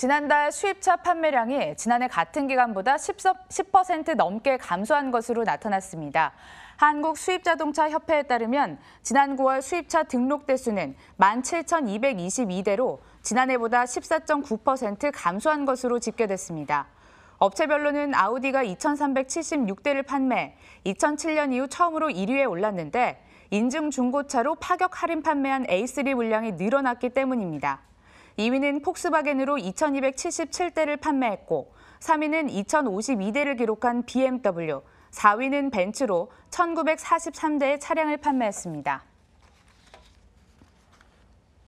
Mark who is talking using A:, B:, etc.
A: 지난달 수입차 판매량이 지난해 같은 기간보다 10% 넘게 감소한 것으로 나타났습니다. 한국 수입자동차 협회에 따르면 지난 9월 수입차 등록 대수는 17,222대로 지난해보다 14.9% 감소한 것으로 집계됐습니다. 업체별로는 아우디가 2,376대를 판매, 2007년 이후 처음으로 1위에 올랐는데 인증 중고차로 파격 할인 판매한 A3 물량이 늘어났기 때문입니다. 2위는 폭스바겐으로 2,277대를 판매했고 3위는 2,052대를 기록한 BMW, 4위는 벤츠로 1,943대의 차량을 판매했습니다.